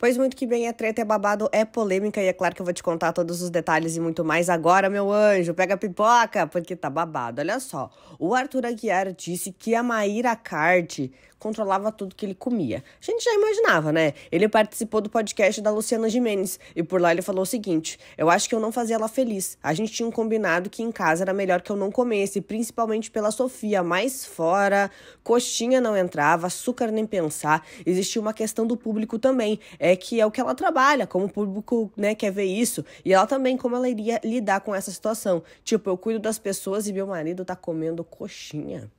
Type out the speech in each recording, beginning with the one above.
Pois muito que bem, é treta, é babado, é polêmica e é claro que eu vou te contar todos os detalhes e muito mais agora, meu anjo. Pega a pipoca, porque tá babado. Olha só, o Arthur Aguiar disse que a Maíra Cardi controlava tudo que ele comia. A gente já imaginava, né? Ele participou do podcast da Luciana Jimenez e por lá ele falou o seguinte: Eu acho que eu não fazia ela feliz. A gente tinha um combinado que em casa era melhor que eu não comesse, principalmente pela Sofia, mas fora, coxinha não entrava, açúcar nem pensar. Existia uma questão do público também, é que é o que ela trabalha, como o público, né, quer ver isso, e ela também como ela iria lidar com essa situação. Tipo, eu cuido das pessoas e meu marido tá comendo coxinha.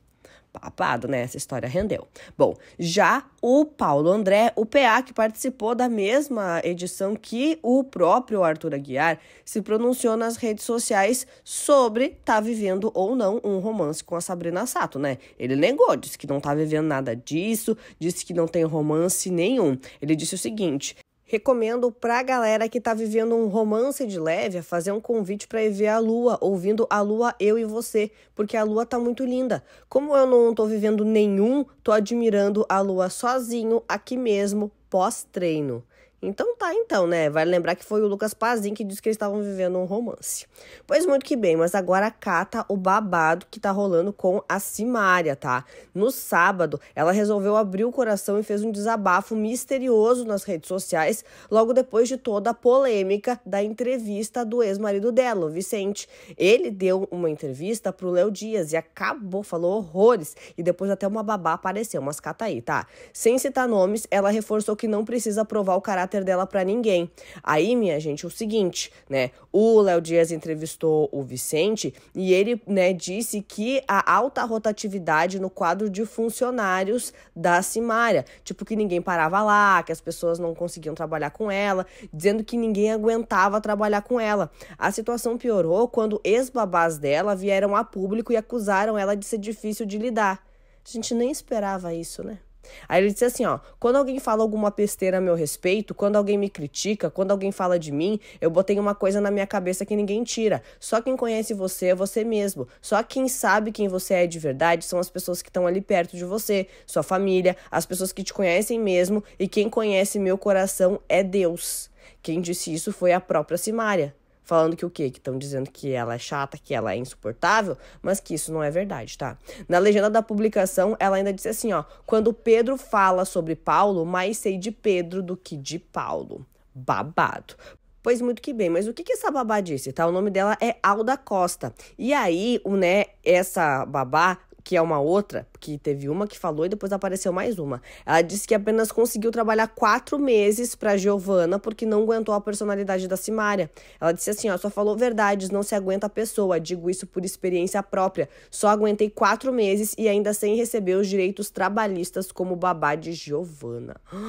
Papado, né? Essa história rendeu. Bom, já o Paulo André, o PA que participou da mesma edição que o próprio Arthur Aguiar, se pronunciou nas redes sociais sobre estar tá vivendo ou não um romance com a Sabrina Sato, né? Ele negou, disse que não tá vivendo nada disso, disse que não tem romance nenhum. Ele disse o seguinte: Recomendo pra galera que tá vivendo um romance de leve a fazer um convite para ir ver a lua, ouvindo a lua eu e você, porque a lua tá muito linda. Como eu não tô vivendo nenhum, tô admirando a lua sozinho aqui mesmo, pós-treino. Então tá, então, né? Vale lembrar que foi o Lucas Pazin que disse que eles estavam vivendo um romance. Pois muito que bem, mas agora cata o babado que tá rolando com a Simária, tá? No sábado, ela resolveu abrir o coração e fez um desabafo misterioso nas redes sociais, logo depois de toda a polêmica da entrevista do ex-marido dela, o Vicente. Ele deu uma entrevista pro Léo Dias e acabou, falou horrores. E depois até uma babá apareceu, mas cata aí, tá? Sem citar nomes, ela reforçou que não precisa provar o caráter caráter dela para ninguém. Aí, minha gente, é o seguinte, né? O Léo Dias entrevistou o Vicente e ele, né, disse que a alta rotatividade no quadro de funcionários da Simária, tipo que ninguém parava lá, que as pessoas não conseguiam trabalhar com ela, dizendo que ninguém aguentava trabalhar com ela. A situação piorou quando ex-babás dela vieram a público e acusaram ela de ser difícil de lidar. A gente nem esperava isso, né? Aí ele disse assim, ó, quando alguém fala alguma besteira a meu respeito, quando alguém me critica, quando alguém fala de mim, eu botei uma coisa na minha cabeça que ninguém tira. Só quem conhece você é você mesmo. Só quem sabe quem você é de verdade são as pessoas que estão ali perto de você, sua família, as pessoas que te conhecem mesmo, e quem conhece meu coração é Deus. Quem disse isso foi a própria Simária falando que o quê? Que estão dizendo que ela é chata, que ela é insuportável, mas que isso não é verdade, tá? Na legenda da publicação, ela ainda disse assim, ó: "Quando Pedro fala sobre Paulo, mais sei de Pedro do que de Paulo." Babado. Pois muito que bem, mas o que, que essa babá disse, tá? O nome dela é Alda Costa. E aí, o, né, essa babá que é uma outra, que teve uma que falou e depois apareceu mais uma. Ela disse que apenas conseguiu trabalhar quatro meses para Giovana porque não aguentou a personalidade da Simária. Ela disse assim: ó, só falou verdades, não se aguenta a pessoa. Digo isso por experiência própria. Só aguentei quatro meses e ainda sem receber os direitos trabalhistas como babá de Giovana.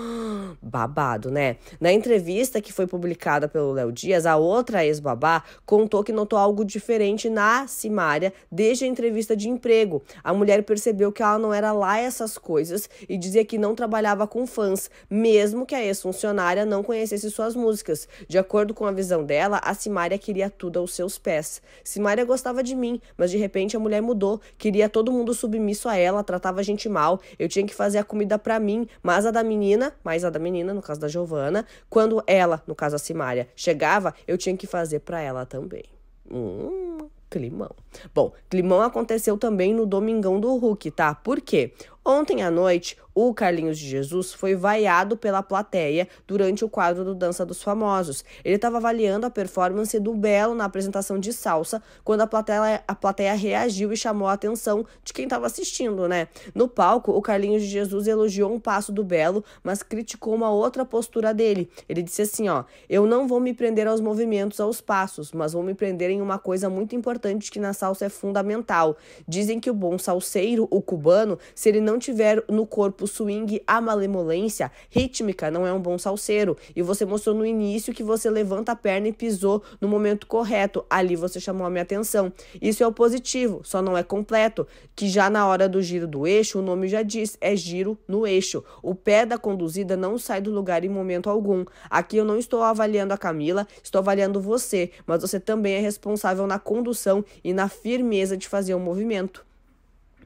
Babado, né? Na entrevista que foi publicada pelo Léo Dias, a outra ex-babá contou que notou algo diferente na Simária desde a entrevista de emprego. A mulher percebeu que ela não era lá essas coisas e dizia que não trabalhava com fãs, mesmo que a ex-funcionária não conhecesse suas músicas. De acordo com a visão dela, a Simária queria tudo aos seus pés. Simária gostava de mim, mas de repente a mulher mudou, queria todo mundo submisso a ela, tratava a gente mal. Eu tinha que fazer a comida para mim, mas a da menina, mais a da menina, no caso da Giovana, quando ela, no caso a Simária, chegava, eu tinha que fazer para ela também. Hum. Climão. Bom, climão aconteceu também no Domingão do Hulk, tá? Por quê? Ontem à noite, o Carlinhos de Jesus foi vaiado pela plateia durante o quadro do Dança dos Famosos. Ele estava avaliando a performance do Belo na apresentação de salsa, quando a plateia, a plateia reagiu e chamou a atenção de quem estava assistindo, né? No palco, o Carlinhos de Jesus elogiou um passo do Belo, mas criticou uma outra postura dele. Ele disse assim, ó: "Eu não vou me prender aos movimentos, aos passos, mas vou me prender em uma coisa muito importante que na salsa é fundamental. Dizem que o bom salseiro, o cubano, se ele não não tiver no corpo swing a malemolência rítmica, não é um bom salseiro. E você mostrou no início que você levanta a perna e pisou no momento correto. Ali você chamou a minha atenção. Isso é o positivo, só não é completo. Que já na hora do giro do eixo, o nome já diz, é giro no eixo. O pé da conduzida não sai do lugar em momento algum. Aqui eu não estou avaliando a Camila, estou avaliando você, mas você também é responsável na condução e na firmeza de fazer o um movimento.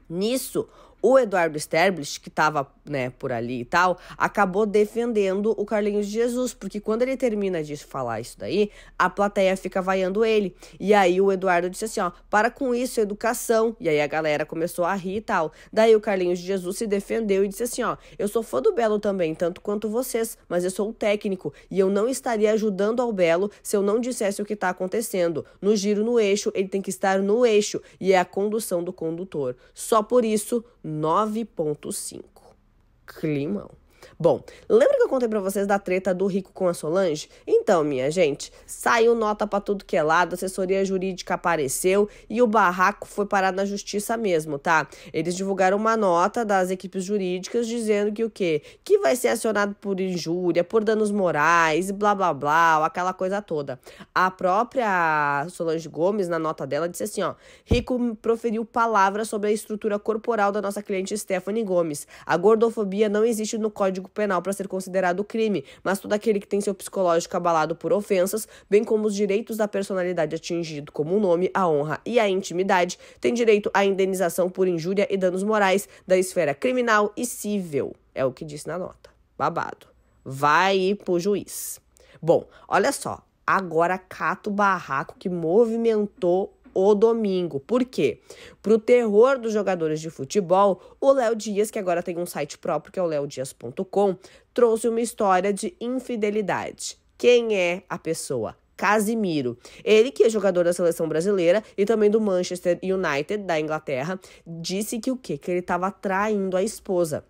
Nisso, o Eduardo Sterblich, que estava né, por ali e tal, acabou defendendo o Carlinhos Jesus, porque quando ele termina de falar isso daí, a plateia fica vaiando ele. E aí o Eduardo disse assim: ó, para com isso, educação. E aí a galera começou a rir e tal. Daí o Carlinhos Jesus se defendeu e disse assim: ó, eu sou fã do Belo também, tanto quanto vocês, mas eu sou um técnico e eu não estaria ajudando ao Belo se eu não dissesse o que está acontecendo. No giro no eixo, ele tem que estar no eixo e é a condução do condutor. Só por isso, 9.5. Climão. Bom, lembra que eu contei para vocês da treta do Rico com a Solange? Então, minha gente, saiu nota para tudo que é lado, assessoria jurídica apareceu e o barraco foi parar na justiça mesmo, tá? Eles divulgaram uma nota das equipes jurídicas dizendo que o quê? Que vai ser acionado por injúria, por danos morais, blá blá blá, aquela coisa toda. A própria Solange Gomes, na nota dela, disse assim, ó: "Rico proferiu palavras sobre a estrutura corporal da nossa cliente Stephanie Gomes. A gordofobia não existe no código Código Penal para ser considerado crime, mas todo aquele que tem seu psicológico abalado por ofensas, bem como os direitos da personalidade atingido, como o nome, a honra e a intimidade, tem direito à indenização por injúria e danos morais da esfera criminal e civil. É o que disse na nota. Babado. Vai pro juiz. Bom, olha só. Agora cata o barraco que movimentou o domingo. Por quê? Pro terror dos jogadores de futebol, o Léo Dias, que agora tem um site próprio, que é o leodias.com, trouxe uma história de infidelidade. Quem é a pessoa? Casimiro. Ele, que é jogador da seleção brasileira e também do Manchester United da Inglaterra, disse que o quê? Que ele estava traindo a esposa.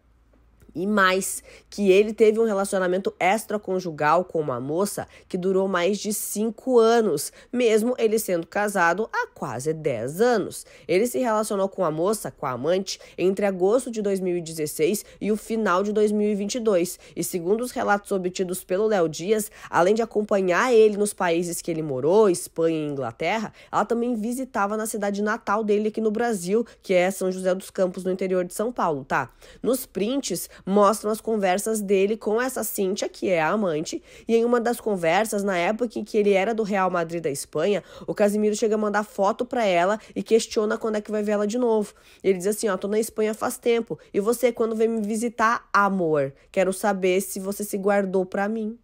E mais, que ele teve um relacionamento extraconjugal com uma moça que durou mais de 5 anos, mesmo ele sendo casado há quase 10 anos. Ele se relacionou com a moça, com a amante, entre agosto de 2016 e o final de 2022. E segundo os relatos obtidos pelo Léo Dias, além de acompanhar ele nos países que ele morou, Espanha e Inglaterra, ela também visitava na cidade natal dele aqui no Brasil, que é São José dos Campos, no interior de São Paulo, tá? Nos prints mostram as conversas dele com essa Cíntia, que é a amante, e em uma das conversas, na época em que ele era do Real Madrid da Espanha, o Casimiro chega a mandar foto para ela e questiona quando é que vai ver ela de novo. Ele diz assim, ó, tô na Espanha faz tempo, e você quando vem me visitar, amor, quero saber se você se guardou para mim.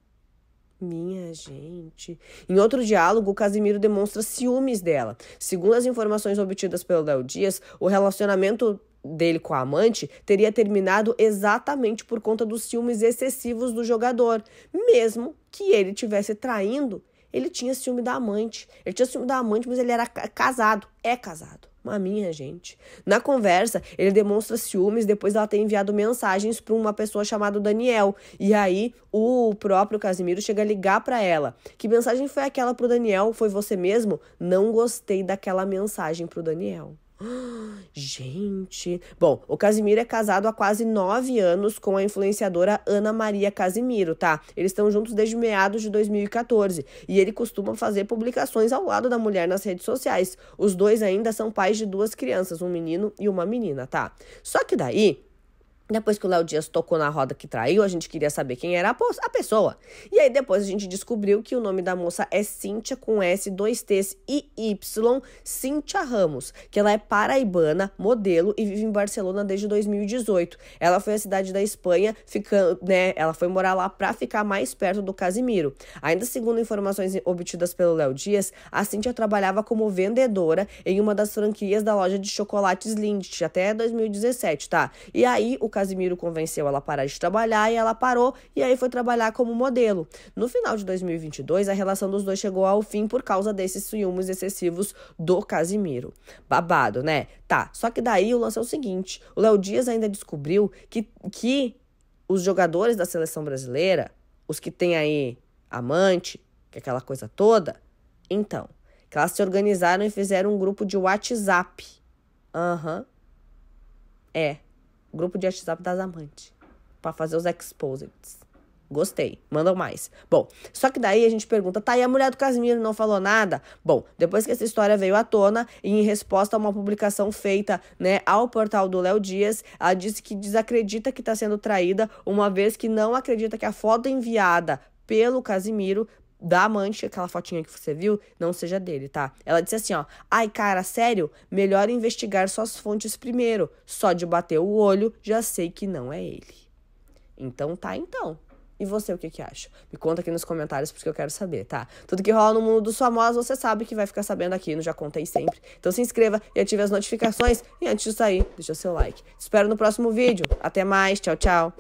Minha gente. Em outro diálogo, o Casimiro demonstra ciúmes dela. Segundo as informações obtidas pelo Léo Dias, o relacionamento dele com a amante teria terminado exatamente por conta dos ciúmes excessivos do jogador. Mesmo que ele tivesse traindo, ele tinha ciúme da amante. Ele tinha ciúme da amante, mas ele era casado. É casado. Uma minha gente. Na conversa, ele demonstra ciúmes depois dela ter enviado mensagens para uma pessoa chamada Daniel. E aí, o próprio Casimiro chega a ligar para ela. Que mensagem foi aquela pro Daniel? Foi você mesmo? Não gostei daquela mensagem pro Daniel. Gente. Bom, o Casimiro é casado há quase nove anos com a influenciadora Ana Maria Casimiro, tá? Eles estão juntos desde meados de 2014 e ele costuma fazer publicações ao lado da mulher nas redes sociais. Os dois ainda são pais de duas crianças, um menino e uma menina, tá? Só que daí. Depois que o Léo Dias tocou na roda que traiu, a gente queria saber quem era a, pessoa. E aí depois a gente descobriu que o nome da moça é Cíntia com S, dois T's e Y, Cíntia Ramos, que ela é paraibana, modelo e vive em Barcelona desde 2018. Ela foi à cidade da Espanha, ficando, né, ela foi morar lá para ficar mais perto do Casimiro. Ainda segundo informações obtidas pelo Léo Dias, a Cíntia trabalhava como vendedora em uma das franquias da loja de chocolates Lindt até 2017, tá? E aí o Casimiro Casimiro convenceu ela a parar de trabalhar e ela parou e aí foi trabalhar como modelo. No final de 2022, a relação dos dois chegou ao fim por causa desses ciúmes excessivos do Casimiro. Babado, né? Tá, só que daí o lance é o seguinte: o Léo Dias ainda descobriu que, que os jogadores da seleção brasileira, os que têm aí amante, que é aquela coisa toda, então, que elas se organizaram e fizeram um grupo de WhatsApp. Aham. Uhum. É grupo de WhatsApp das amantes, para fazer os exposits. Gostei, mandam mais. Bom, só que daí a gente pergunta, tá, e a mulher do Casimiro não falou nada? Bom, depois que essa história veio à tona, e em resposta a uma publicação feita né, ao portal do Léo Dias, ela disse que desacredita que está sendo traída, uma vez que não acredita que a foto enviada pelo Casimiro da amante, aquela fotinha que você viu, não seja dele, tá? Ela disse assim, ó: "Ai, cara, sério? Melhor investigar suas fontes primeiro. Só de bater o olho, já sei que não é ele." Então tá então. E você o que que acha? Me conta aqui nos comentários porque eu quero saber, tá? Tudo que rola no mundo dos famosos, você sabe que vai ficar sabendo aqui Eu Já Contei Sempre. Então se inscreva e ative as notificações e antes de sair, deixa o seu like. Te espero no próximo vídeo. Até mais, tchau, tchau.